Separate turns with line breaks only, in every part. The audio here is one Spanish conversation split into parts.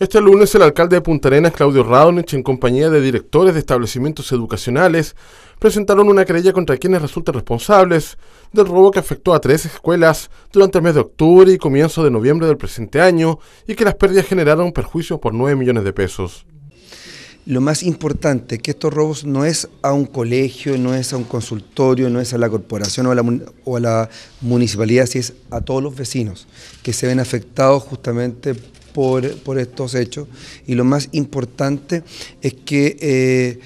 Este lunes el alcalde de Punta Arenas, Claudio Raunich, en compañía de directores de establecimientos educacionales, presentaron una querella contra quienes resultan responsables del robo que afectó a tres escuelas durante el mes de octubre y comienzo de noviembre del presente año y que las pérdidas generaron
perjuicios por 9
millones de pesos.
Lo más importante, es que estos robos no es a un colegio, no es a un consultorio, no es a la corporación o a la, o a la municipalidad, si es a todos los vecinos que se ven afectados justamente por, estos hechos. Y lo más importante es que eh,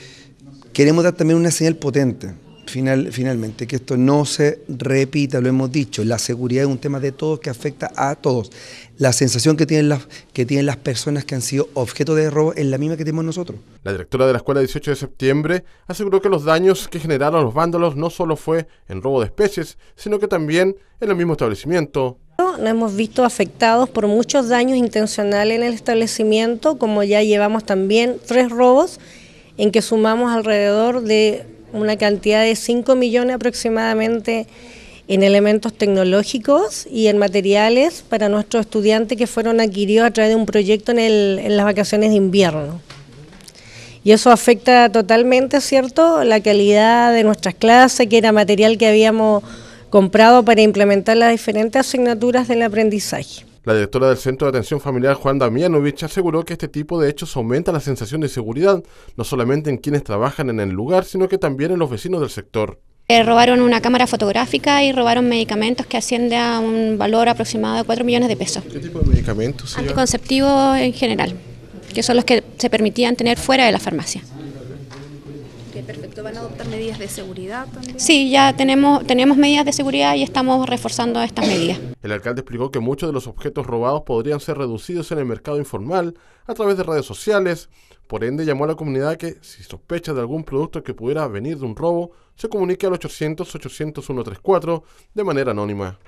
queremos dar también una señal potente. finalmente, que esto no se repita, lo hemos dicho, la seguridad es un tema de todos que afecta a todos. La sensación que tienen las, que tienen las personas que han sido objeto de robo es la misma que tenemos nosotros.
La directora de la escuela 18 de septiembre aseguró que los daños que generaron los vándalos no solo fue en robo de especies, sino que también en el mismo establecimiento,
nos hemos visto afectados por muchos daños intencionales en el establecimiento, como ya llevamos también tres robos, en que sumamos alrededor de una cantidad de 5 millones aproximadamente en elementos tecnológicos y en materiales para nuestros estudiantes que fueron adquiridos a través de un proyecto en, en las vacaciones de invierno. Y eso afecta totalmente, ¿cierto?, la calidad de nuestras clases, que era material que habíamos comprado para implementar las diferentes asignaturas del aprendizaje.
La directora del Centro de Atención Familiar, Juan Damianovich, aseguró que este tipo de hechos aumenta la sensación de seguridad, no solamente en quienes trabajan en el lugar, sino que también en los vecinos del sector.
Eh, robaron una cámara fotográfica y robaron medicamentos que asciende a un valor aproximado de 4 millones de pesos. ¿Qué tipo
de medicamentos?
Anticonceptivos en general, que son los que se permitían tener fuera de la farmacia. ¿van a adoptar medidas de seguridad Sí, ya tenemos, tenemos medidas de seguridad y estamos reforzando estas medidas.
El alcalde explicó que muchos de los objetos robados podrían ser reducidos en el mercado informal a través de redes sociales. Por ende, llamó a la comunidad que, si sospecha de algún producto que pudiera venir de un robo, se comunique al 800-800-134 de manera anónima.